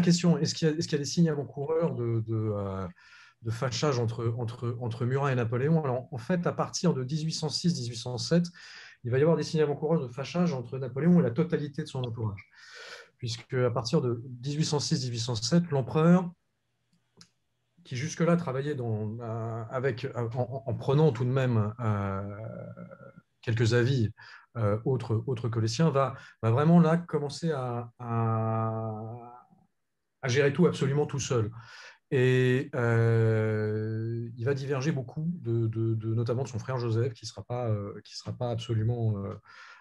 question, est-ce qu'il y, est a des signes avant-coureurs de, de, euh, de, fâchage entre, entre, entre Murat et Napoléon Alors, en fait, à partir de 1806-1807, il va y avoir des signes avant-coureurs de fâchage entre Napoléon et la totalité de son entourage. Puisque à partir de 1806-1807, l'empereur, qui jusque-là travaillait dans, euh, avec, euh, en, prenant tout de même quelques avis autres, autres que les siens, va, vraiment là commencer à à gérer tout absolument tout seul. Et euh, il va diverger beaucoup, de, de, notamment de son frère Joseph, qui ne sera pas, euh, qui sera pas absolument, euh,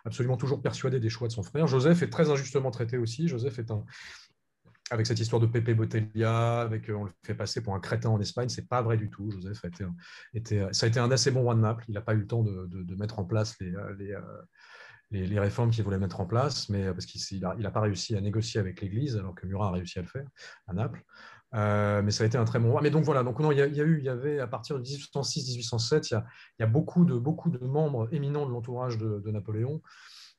absolument toujours persuadé des choix de son frère. Joseph est très injustement traité aussi. Joseph est un, avec cette histoire de Pepe Botellia, avec on le fait passer pour un crétin en Espagne, c'est pas vrai du tout. Joseph a été, un, était, ça a été un assez bon roi de Naples. Il n'a pas eu le temps de, de, mettre en place les, les, réformes qu'il voulait mettre en place, mais euh, parce qu'il n'a a pas réussi à négocier avec l'Église, alors que Murat a réussi à le faire à Naples. Euh, mais ça a été un très bon Mais donc voilà, donc non, il y, eu, il y avait à partir de 1806-1807, il, il, y a beaucoup de, beaucoup de membres éminents de l'entourage de, Napoléon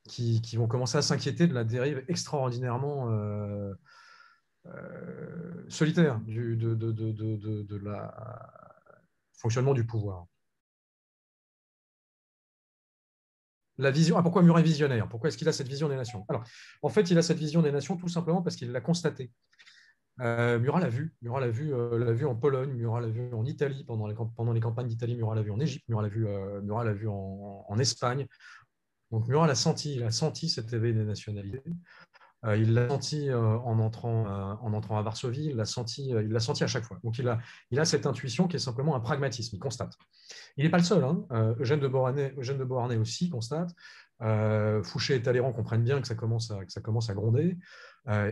qui, vont commencer à s'inquiéter de la dérive extraordinairement euh, solitaire du de, la, fonctionnement du pouvoir. la vision. Ah, pourquoi visionnaire Pourquoi est-ce qu'il a cette vision des nations Alors, en fait, il a cette vision des nations tout simplement parce qu'il l'a constaté. Euh, Murat l'a vu. Murat l'a vu, euh, vu en Pologne, Murat l'a vu en Italie pendant, les campagnes d'Italie, Murat l'a vu en Égypte, Murat l'a vu, euh, vu en, Espagne. Donc Murat l'a senti, il a senti cette éveil des nationalités. Euh, il l'a senti euh, en, entrant, euh, en entrant à Varsovie, il l'a senti, il l'a senti à chaque fois. Donc il a, cette intuition qui est simplement un pragmatisme, il constate. Il n'est pas le seul, hein. Eugène, de Beauharnais, de aussi constate. Fouché et Talleyrand comprennent bien que ça commence à, que ça commence à gronder.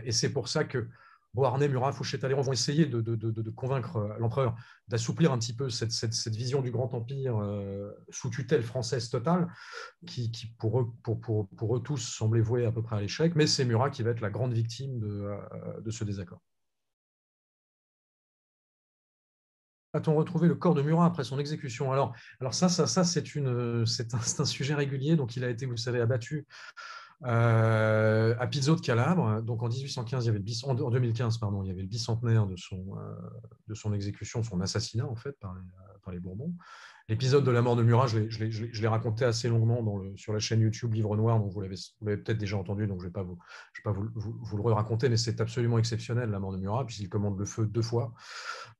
et c'est pour ça que Beauharnais, Murat, Fouché, Talleyrand vont essayer de, convaincre euh, l'empereur d'assouplir un petit peu cette, vision du grand empire euh, sous tutelle française totale, qui, pour, eux, tous semblait vouée à peu près à l'échec, mais c'est Murat qui va être la grande victime de euh, ce désaccord. a-t-on retrouvé le corps de Murat après son exécution alors, alors ça, ça, ça c'est, un, un, sujet régulier. Donc, il a été, vous savez, abattu euh, à Pizzo de Calabre. Donc en 1815, il y avait le bis, en 2015, pardon, il y avait le bicentenaire de son, euh, de son exécution, son assassinat en fait par les, euh, par les Bourbons. L'épisode de la mort de Murat, je l'ai raconté assez longuement dans le, sur la chaîne YouTube Livre Noir, donc vous l'avez peut-être déjà entendu, donc je ne vais pas, vous, je pas le raconter, mais c'est absolument exceptionnel, la mort de Murat, puisqu'il commande le feu deux fois,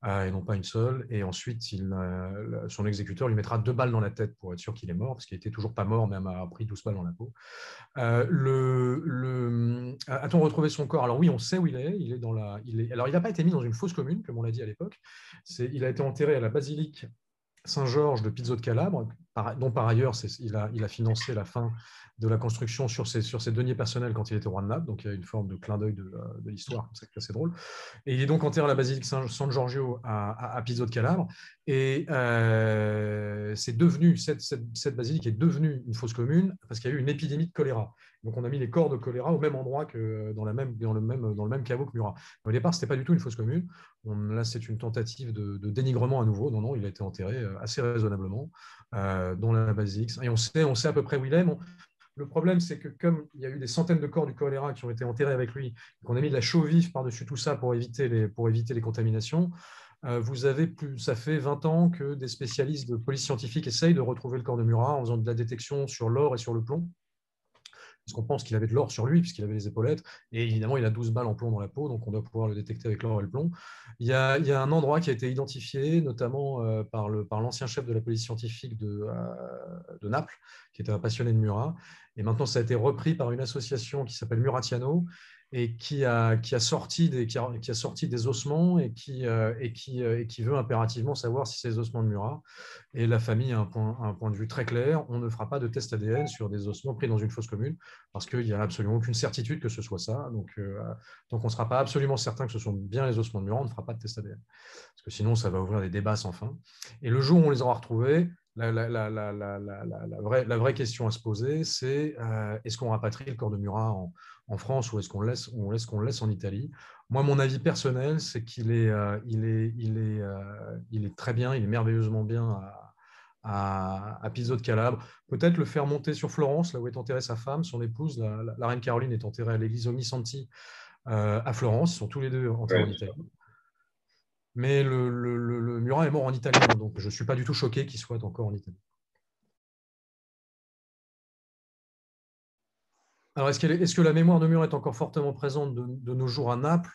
euh, et non pas une seule, et ensuite il, euh, son exécuteur lui mettra deux balles dans la tête pour être sûr qu'il est mort, parce qu'il n'était toujours pas mort, même a pris 12 balles dans la peau. Euh, le, le A-t-on retrouvé son corps Alors oui, on sait où il est, il est dans la... Il est, alors il n'a pas été mis dans une fosse commune, comme on l'a dit à l'époque, il a été enterré à la basilique Saint-Georges de Pizzo de Calabre, dont par ailleurs il a, financé la fin de la construction sur ses, sur ses deniers personnels quand il était roi de Naples, donc il y a une forme de clin d'œil de, euh, l'histoire, c'est assez drôle. Et il est donc enterré à la basilique saint Giorgio à, Pizzo de Calabre, et euh, c'est devenu, cette, cette, basilique est devenue une fosse commune parce qu'il y a eu une épidémie de choléra. Donc on a mis les corps de choléra au même endroit que euh, dans, même, dans, le, même, euh, dans le même caveau que Murat. au départ, ce n'était pas du tout une fosse commune. là, c'est une tentative de, dénigrement à nouveau. Non, non, il a été enterré euh, assez raisonnablement dans la base Et on sait, on sait à peu près où il est. le problème, c'est que comme il y a eu des centaines de corps du choléra qui ont été enterrés avec lui, qu'on a mis de la chaux vive par-dessus tout ça pour éviter les, pour éviter les contaminations, vous avez ça fait 20 ans que des spécialistes de police scientifique essayent de retrouver le corps de Murat en faisant de la détection sur l'or et sur le plomb parce qu'on pense qu'il avait de l'or sur lui, puisqu'il avait les épaulettes, et évidemment, il a 12 balles en plomb dans la peau, donc on doit pouvoir le détecter avec l'or et le plomb. Il y, a, un endroit qui a été identifié, notamment euh, par l'ancien chef de la police scientifique de, euh, de Naples, qui était un passionné de Murat, et maintenant ça a été repris par une association qui s'appelle Muratiano, et qui a, sorti, des, qui a, sorti des ossements et qui, euh, euh, et, qui, veut impérativement savoir si c'est les ossements de Murat. Et la famille a un point, de vue très clair, on ne fera pas de test ADN sur des ossements pris dans une fosse commune, parce qu'il n'y a absolument aucune certitude que ce soit ça. Donc, euh, donc on ne sera pas absolument certain que ce sont bien les ossements de Murat, on ne fera pas de test ADN. Parce que sinon, ça va ouvrir des débats sans fin. Et le jour où on les aura retrouvés, la, vraie, question à se poser, c'est euh, est-ce qu'on rapatrie le corps de Murat en, France ou est-ce qu'on laisse, on laisse, qu'on laisse en Italie Moi, mon avis personnel, c'est qu'il est, euh, euh, il est, très bien, il est merveilleusement bien à, de Calabre. Peut-être le faire monter sur Florence, là où est enterrée sa femme, son épouse. La, reine Caroline est enterrée à l'église Omisanti à Florence. Ils sont tous les deux enterrés en Italie. Mais le, Murat est mort en Italie, donc je ne suis pas du tout choqué qu'il soit encore en Italie. Alors, est-ce, que la mémoire de Murat est encore fortement présente de, nos jours à Naples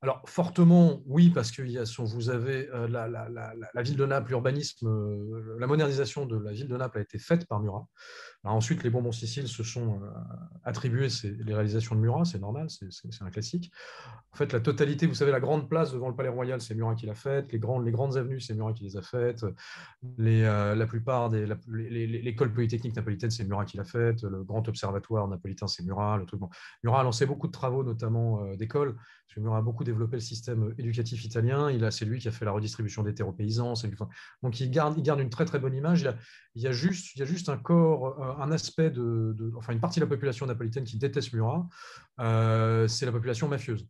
Alors, fortement, oui, parce que vous avez euh, la, ville de Naples, l'urbanisme, euh, la modernisation de la ville de Naples a été faite par Murat. Bah, ensuite, les bonbons Sicile se sont euh, attribués les réalisations de Murat, c'est normal, c'est un classique. En fait, la totalité, vous savez, la grande place devant le Palais Royal, c'est Murat qui l'a faite, les grandes, les grandes avenues, c'est Murat qui les a faites, les, euh, la plupart des. L'école polytechnique napolitaine, c'est Murat qui l'a faite, le grand observatoire napolitain, c'est Murat, le truc. Murat a lancé beaucoup de travaux, notamment euh, d'école, parce que Murat a beaucoup développé le système éducatif italien, c'est lui qui a fait la redistribution des terres aux paysans, donc il garde, garde une très très bonne image. Il y a, juste, il juste un corps un aspect de, enfin une partie de la population napolitaine qui déteste Murat, euh, c'est la population mafieuse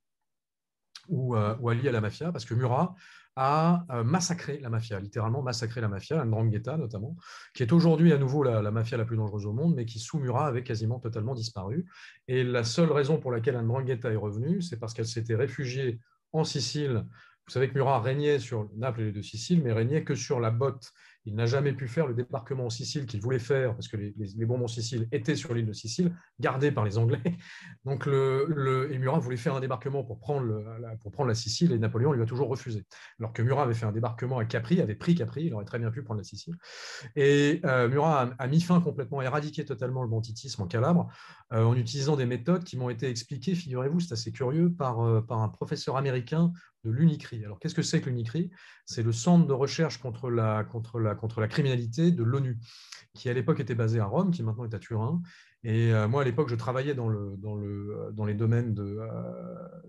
ou, euh, ou, alliée à la mafia, parce que Murat a euh, massacré la mafia, littéralement massacré la mafia, la Ndrangheta notamment, qui est aujourd'hui à nouveau la, la, mafia la plus dangereuse au monde, mais qui sous Murat avait quasiment totalement disparu. Et la seule raison pour laquelle la Ndrangheta est revenue, c'est parce qu'elle s'était réfugiée en Sicile. Vous savez que Murat régnait sur Naples et les deux Siciles, mais régnait que sur la botte il n'a jamais pu faire le débarquement en Sicile qu'il voulait faire, parce que les, bonbons les Sicile étaient sur l'île de Sicile, gardés par les Anglais. Donc, le, et Murat voulait faire un débarquement pour prendre, pour prendre la Sicile, et Napoléon lui a toujours refusé. Alors que Murat avait fait un débarquement à Capri, avait pris Capri, il aurait très bien pu prendre la Sicile. Et euh, Murat a, mis fin complètement, éradiqué totalement le banditisme en Calabre, euh, en utilisant des méthodes qui m'ont été expliquées, figurez-vous, c'est assez curieux, par euh, un professeur américain de l'UNICRI. Alors, qu'est-ce que c'est que l'UNICRI C'est le centre de recherche contre la, contre la, criminalité de l'ONU, qui à l'époque était basé à Rome, qui maintenant est à Turin. Et euh, moi, à l'époque, je travaillais dans, euh, les domaines de, euh,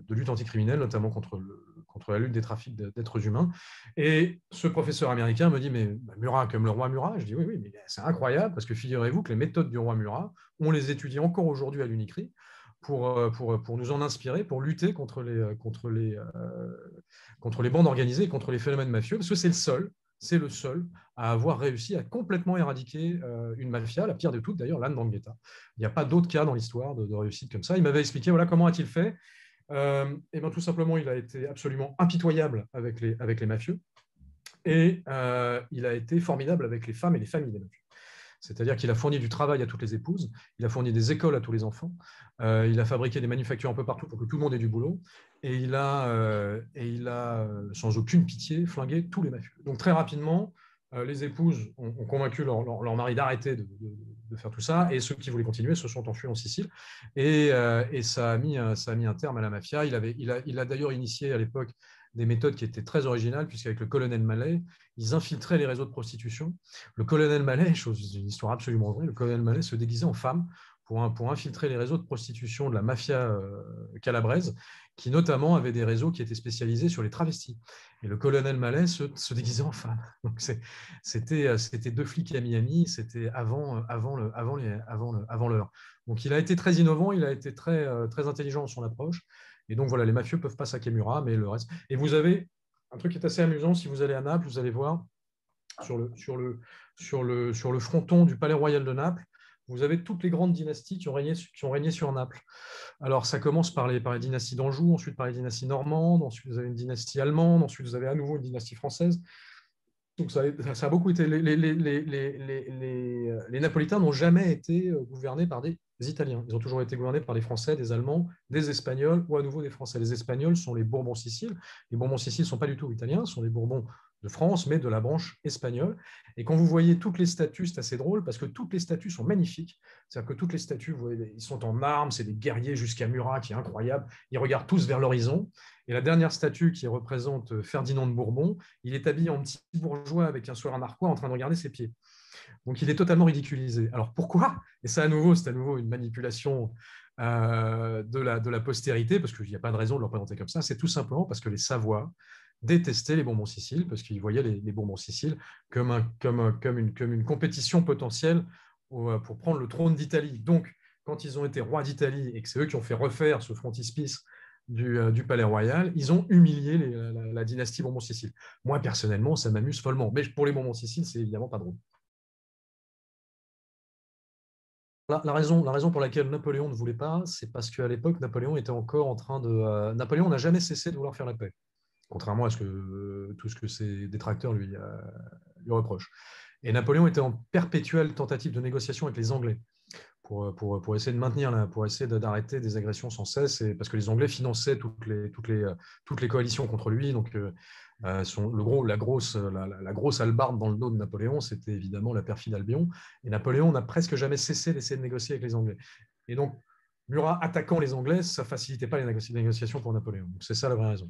de lutte anticriminelle, notamment contre, contre la lutte des trafics d'êtres humains. Et ce professeur américain me dit, mais bah, Murat, comme le roi Murat Je dis, oui, oui, mais c'est incroyable, parce que figurez-vous que les méthodes du roi Murat, on les étudie encore aujourd'hui à l'UNICRI pour, euh, pour, euh, pour, nous en inspirer, pour lutter contre les, euh, contre les, contre les bandes organisées, contre les phénomènes mafieux, parce que c'est le seul, c'est le seul à avoir réussi à complètement éradiquer une mafia, la pire de toutes d'ailleurs, d'Anguetta. Il n'y a pas d'autre cas dans l'histoire de, réussite comme ça. Il m'avait expliqué, voilà, comment a-t-il fait et eh ben, Tout simplement, il a été absolument impitoyable avec les, avec les mafieux, et il a été formidable avec les femmes et les familles des mafieux. C'est-à-dire qu'il a fourni du travail à toutes les épouses, il a fourni des écoles à tous les enfants, euh, il a fabriqué des manufactures un peu partout pour que tout le monde ait du boulot, et il a, euh, et il a euh, sans aucune pitié, flingué tous les mafieux. Donc très rapidement, les épouses ont, convaincu leur, mari d'arrêter de, faire tout ça, et ceux qui voulaient continuer se sont enfuis en Sicile, et, ça, a mis, ça, a mis, un terme à la mafia. Il, avait, il a d'ailleurs initié à l'époque des méthodes qui étaient très originales, puisqu'avec le colonel Malay, ils infiltraient les réseaux de prostitution. Le colonel Malay, chose, une histoire absolument vraie, le colonel malais se déguisait en femme pour, infiltrer les réseaux de prostitution de la mafia euh, calabraise, qui notamment avait des réseaux qui étaient spécialisés sur les travestis. Et le colonel Malay se, déguisait en femme. Donc euh, c'était, deux flics à Miami, c'était avant, euh, avant, avant, avant, avant l'heure. Donc il a été très innovant, il a été très, très intelligent dans son approche. Et donc voilà, les mafieux peuvent pas à mais le reste. Et vous avez un truc qui est assez amusant, si vous allez à Naples, vous allez voir sur le, fronton du Palais royal de Naples, vous avez toutes les grandes dynasties qui ont régné, qui sur Naples. Alors, ça commence par les, par les dynasties d'Anjou, ensuite par les dynasties normandes, ensuite vous avez une dynastie allemande, ensuite vous avez à nouveau une dynastie française. Donc ça, a beaucoup été. Les, euh, Napolitains n'ont jamais été euh, gouvernés par des Italiens. Ils ont toujours été gouvernés par les Français, des Allemands, des Espagnols ou à nouveau des Français. Les Espagnols sont les Bourbons-Siciles. Les bourbons sicile ne sont pas du tout italiens, sont des Bourbons de France, mais de la branche espagnole. Et quand vous voyez toutes les statues, c'est assez drôle parce que toutes les statues sont magnifiques. C'est-à-dire que toutes les statues, vous voyez, ils sont en armes, c'est des guerriers jusqu'à Murat, qui est incroyable. Ils regardent tous vers l'horizon. Et la dernière statue qui représente euh, Ferdinand de Bourbon, il est habillé en petit bourgeois avec un sourire narquois en train de regarder ses pieds. Donc il est totalement ridiculisé. Alors pourquoi Et ça à nouveau, c'est à nouveau une manipulation euh, de, la, postérité, parce qu'il n'y a pas de raison de le représenter comme ça. C'est tout simplement parce que les Savoies détestait les bonbons Siciles, parce qu'ils voyaient les, bonbons Sicile comme, une, compétition potentielle euh, pour prendre le trône d'Italie. Donc, quand ils ont été rois d'Italie et que c'est eux qui ont fait refaire ce frontispice du, euh, palais royal, ils ont humilié la, dynastie bonbons sicile Moi, personnellement, ça m'amuse follement. Mais pour les bonbons sicile c'est évidemment pas drôle. La, raison, pour laquelle Napoléon ne voulait pas, c'est parce qu'à l'époque, Napoléon était encore en train de. Euh, Napoléon n'a jamais cessé de vouloir faire la paix contrairement à ce que, euh, tout ce que ses détracteurs lui, euh, lui reprochent. Et Napoléon était en perpétuelle tentative de négociation avec les Anglais pour, euh, pour, pour essayer de maintenir, là, pour essayer d'arrêter des agressions sans cesse, et, parce que les Anglais finançaient toutes les, toutes les, toutes les coalitions contre lui. Donc, le gros, la, grosse, la, grosse albarde dans le dos de Napoléon, c'était évidemment la perfide Albion. Et Napoléon n'a presque jamais cessé d'essayer de négocier avec les Anglais. Et donc, Murat attaquant les Anglais, ça facilitait pas les, les négociations pour Napoléon. Donc, c'est ça la vraie raison.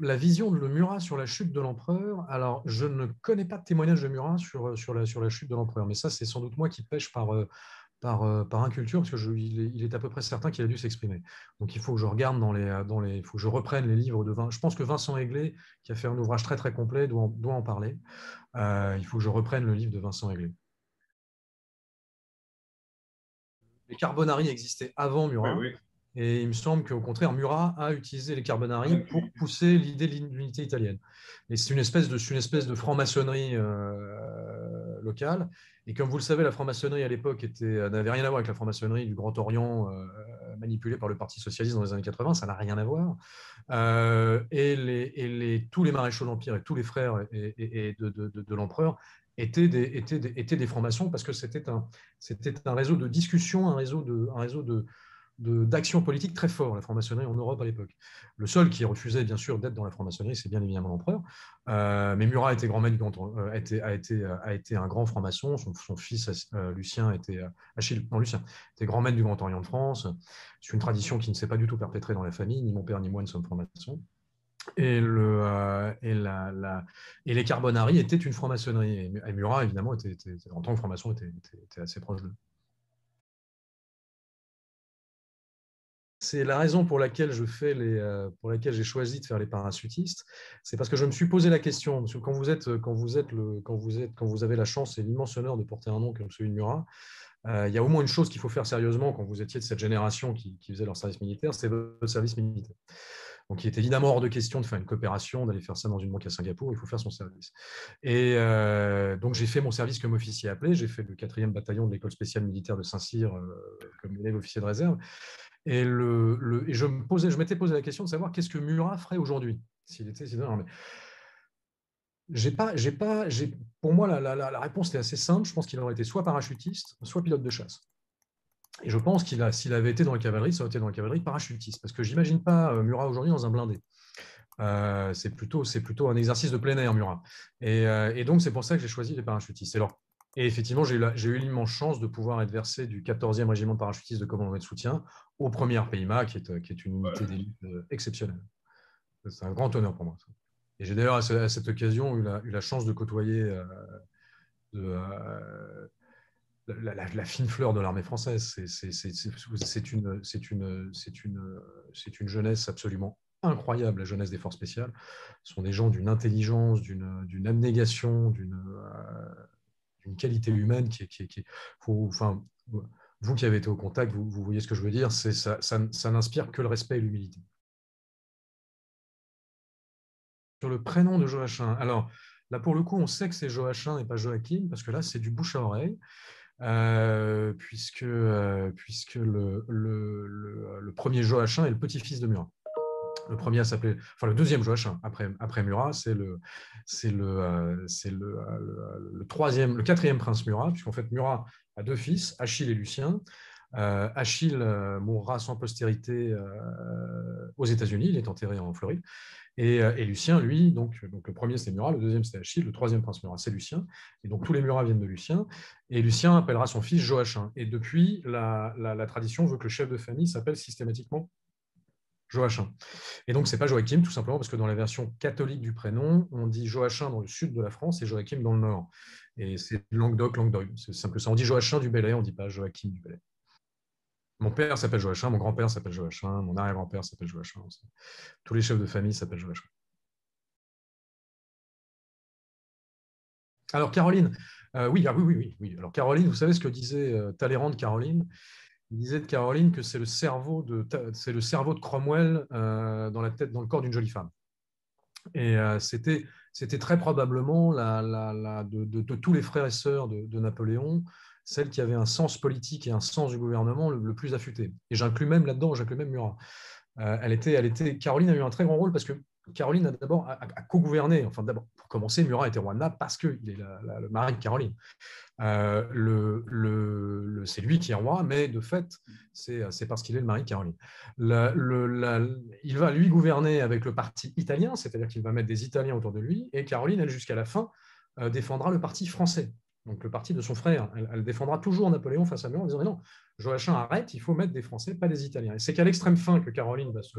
la, vision de Murat sur la chute de l'empereur, alors je ne connais pas de témoignage de Murat euh, sur, la, chute de l'empereur, mais ça c'est sans doute moi qui pêche par, euh, euh, inculture, parce que est, à peu près certain qu'il a dû s'exprimer. Donc il faut que je regarde dans les, il faut que je reprenne les livres de Vincent. Je pense que Vincent Aiglé, qui a fait un ouvrage très très complet, doit, en, doit en parler. il faut que je reprenne le livre de Vincent Aiglé. Les Carbonari existaient avant Murat. Et il me semble qu'au contraire, Murat a utilisé les Carbonari pour pousser l'idée de l'unité italienne. Et c'est une espèce de, espèce de franc-maçonnerie euh, locale. Et comme vous le savez, la franc-maçonnerie à l'époque euh, n'avait rien à voir avec la franc-maçonnerie du Grand Orient euh, manipulée par le Parti socialiste dans les années 80. Ça n'a rien à voir. et, les, et les, tous les maréchaux l'Empire et tous les frères et, de, de, de, l'empereur étaient des, étaient des, étaient des francs-maçons parce que c'était un, un réseau de discussion, un réseau de. Un réseau de d'action politique très fort, la franc-maçonnerie en Europe à l'époque. Le seul qui refusait, bien sûr, d'être dans la franc-maçonnerie, c'est bien évidemment l'empereur. Euh, mais Murat était grand maître, euh, a, été, a, euh, été, a été un grand franc-maçon. Son, fils, Lucien, était, Achille, non, Lucien, était grand maître du Grand Orient de France. C'est une tradition qui ne s'est pas du tout perpétrée dans la famille. Ni mon père ni moi ne sommes francs-maçons. Et, le, et, la, la, et, les Carbonari étaient une franc-maçonnerie. Et, Murat, évidemment, était, en tant que franc-maçon, était, était, assez proche d'eux. c'est la raison pour laquelle je fais les, euh, pour laquelle j'ai choisi de faire les parachutistes. C'est parce que je me suis posé la question. Parce quand vous êtes, euh, quand vous êtes le, quand vous êtes, quand vous avez la chance et l'immense honneur de porter un nom comme celui de Murat, euh, il y a au moins une chose qu'il faut faire sérieusement quand vous étiez de cette génération qui, faisait leur service militaire, c'est votre service militaire. Donc, il est évidemment hors de question de faire une coopération, d'aller faire ça dans une banque à Singapour, il faut faire son service. Et donc, j'ai fait mon service comme officier appelé, j'ai fait le 4e bataillon de l'école spéciale militaire de Saint-Cyr comme élève officier de réserve. Et, le, et je me m'étais posé la question de savoir qu'est-ce que Murat ferait aujourd'hui s'il était non, mais... J'ai pas, j'ai pas, j'ai. Pour moi, la, réponse est assez simple. Je pense qu'il aurait été soit parachutiste, soit pilote de chasse. Et je pense qu'il a, s'il avait été dans la cavalerie, ça aurait été dans la cavalerie parachutiste, parce que j'imagine pas euh, Murat aujourd'hui dans un blindé. Euh, c'est plutôt, c'est plutôt un exercice de plein air, Murat. Et, euh, donc c'est pour ça que j'ai choisi les parachutistes. Alors et effectivement, j'ai eu l'immense chance de pouvoir être versé du 14e régiment de parachutistes de commandement et de soutien au 1er PIMA, euh, qui est, une unité d'élite euh, exceptionnelle. C'est un grand honneur pour moi. Et j'ai d'ailleurs, à, cette occasion, eu la, chance de côtoyer euh, la, fine fleur de l'armée française. C'est une, une, une, une jeunesse absolument incroyable, la jeunesse des forces spéciales. Ce sont des gens d'une intelligence, d'une abnégation, d'une une qualité humaine qui, qui, qui enfin, vous qui avez été au contact, vous, voyez ce que je veux dire, ça, n'inspire que le respect et l'humilité. Sur le prénom de Joachim, alors là pour le coup, on sait que c'est Joachim et pas Joachim, parce que là c'est du bouche à oreille. Euh, puisque, euh, puisque le, le, premier Joachim est le petit-fils de Murat. Le premier s'appelait, enfin le deuxième Joachim, après, après Murat, c'est le, c'est le, euh, c'est euh, le, troisième, le quatrième prince Murat, puisqu'en fait Murat a deux fils, Achille et Lucien. Euh, Achille mourra sans postérité aux États-Unis, il est enterré en Floride. Et, Lucien, lui, donc, donc le premier c'est Murat, le deuxième c'est Achille, le troisième prince Murat c'est Lucien. Et donc tous les Murats viennent de Lucien. Et Lucien appellera son fils Joachim. Et depuis, la tradition veut que le chef de famille s'appelle systématiquement Joachim. Et donc, ce n'est pas Joachim, tout simplement, parce que dans la version catholique du prénom, on dit Joachim dans le sud de la France et Joachim dans le nord. Et c'est Languedoc, Languedoc. C'est simple ça. On dit Joachim du Belay, on ne dit pas Joachim du Bellay. Mon père s'appelle Joachim, mon grand-père s'appelle Joachim, mon arrière-grand-père s'appelle Joachim. Tous les chefs de famille s'appellent Joachim. Alors, Caroline, euh, ah oui, oui, oui, oui, Alors, Caroline, vous savez ce que disait euh, Talleyrand de Caroline il disait de Caroline que c'est le cerveau de c'est le cerveau de Cromwell euh, dans la tête, dans le corps d'une jolie femme. Et euh, c'était c'était très probablement la, de, tous les frères et sœurs de, Napoléon celle qui avait un sens politique et un sens du gouvernement le, plus affûté. Et j'inclus même là-dedans, j'inclus même Murat. Euh, elle était, elle était, Caroline a eu un très grand rôle parce que Caroline a d'abord à, co-gouverner. Enfin, d'abord, pour commencer, Murat était roi là parce qu'il est le mari de Caroline. Euh, c'est lui qui est roi, mais de fait, c'est parce qu'il est le mari de Caroline. il va lui gouverner avec le parti italien, c'est-à-dire qu'il va mettre des Italiens autour de lui, et Caroline, elle, jusqu'à la fin, euh, défendra le parti français donc le parti de son frère. Elle, elle défendra toujours Napoléon face à Murat en disant mais non, Joachim arrête, il faut mettre des Français, pas des Italiens. Et c'est qu'à l'extrême fin que Caroline va se,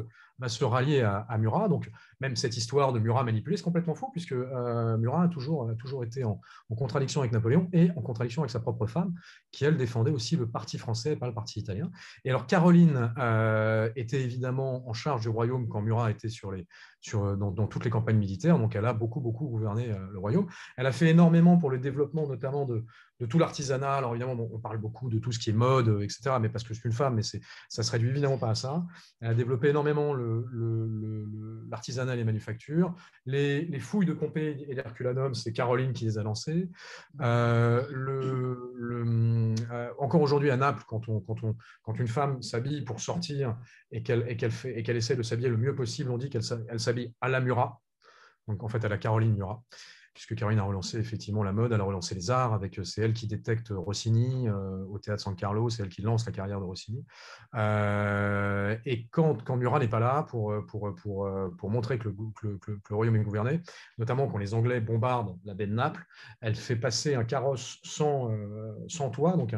se rallier à, Murat. Donc, même cette histoire de Murat manipulé, c'est complètement faux, puisque euh, Murat a toujours, toujours été en, contradiction avec Napoléon et en contradiction avec sa propre femme, qui, elle, défendait aussi le parti français, pas le parti italien. Et alors, Caroline euh, était évidemment en charge du royaume quand Murat était sur les, sur, dans, toutes les campagnes militaires. Donc, elle a beaucoup, beaucoup gouverné euh, le royaume. Elle a fait énormément pour le développement, notamment, de, de tout l'artisanat. Alors évidemment, on parle beaucoup de tout ce qui est mode, euh, etc., mais parce que je suis une femme, mais ça se réduit évidemment pas à ça. Elle a développé énormément l'artisanat et les manufactures. Les, fouilles de Pompée et d'Herculanum, c'est Caroline qui les a lancées. Euh, euh, encore aujourd'hui à Naples, quand, une femme s'habille pour sortir et qu'elle et qu'elle essaie de s'habiller le mieux possible, on dit qu'elle s'habille à la Murat. Donc en fait, à la Caroline Murat puisque Caroline a relancé effectivement la mode, elle a relancé les arts, avec euh, c'est elle qui détecte Rossini euh, au théâtre San Carlo, c'est elle qui lance la carrière de Rossini. Euh, et quand, quand Murat n'est pas là pour, pour, pour, pour montrer que le, que, royaume est gouverné, notamment quand les Anglais bombardent la baie de Naples, elle fait passer un carrosse sans, sans toit, donc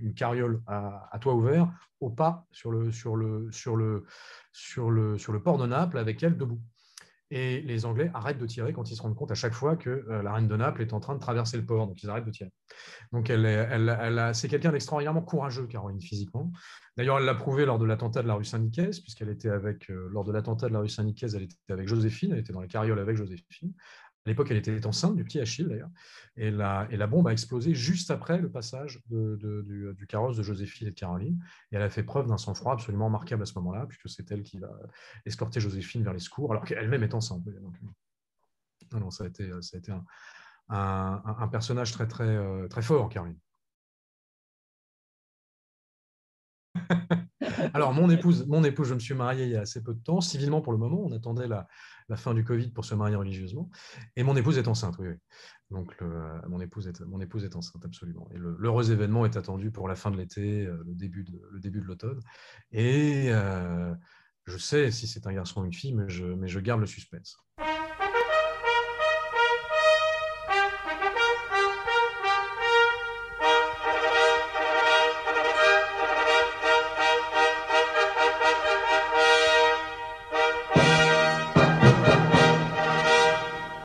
une carriole à, toit ouvert, au pas sur le, sur le, sur le, sur le, sur le port de Naples avec elle debout. Et les Anglais arrêtent de tirer quand ils se rendent compte à chaque fois que euh, la reine de Naples est en train de traverser le port, donc ils arrêtent de tirer. Donc elle, c'est quelqu'un d'extraordinairement courageux, Caroline, physiquement. D'ailleurs, elle l'a prouvé lors de l'attentat de la rue Saint-Nicaise, puisqu'elle était avec, euh, lors de l'attentat de la rue Saint-Nicaise, elle était avec Joséphine, elle était dans les carrioles avec Joséphine. À l'époque, elle était enceinte du petit Achille, d'ailleurs. Et la, bombe a explosé juste après le passage du, carrosse de Joséphine et de Caroline. Et elle a fait preuve d'un sang-froid absolument remarquable à ce moment-là, puisque c'est elle qui va escorter Joséphine vers les secours, alors qu'elle-même est enceinte. Euh, non, ça a été, un, un, personnage très, très, euh, très fort, Caroline. Alors, mon épouse, mon épouse, je me suis marié il y a assez peu de temps, civilement pour le moment. On attendait la, fin du Covid pour se marier religieusement. Et mon épouse est enceinte, oui. oui. Donc, mon, épouse est, mon épouse est enceinte, absolument. Et l'heureux événement est attendu pour la fin de l'été, euh, le début de, l'automne. Et euh, je sais si c'est un garçon ou une fille, mais je garde le suspense.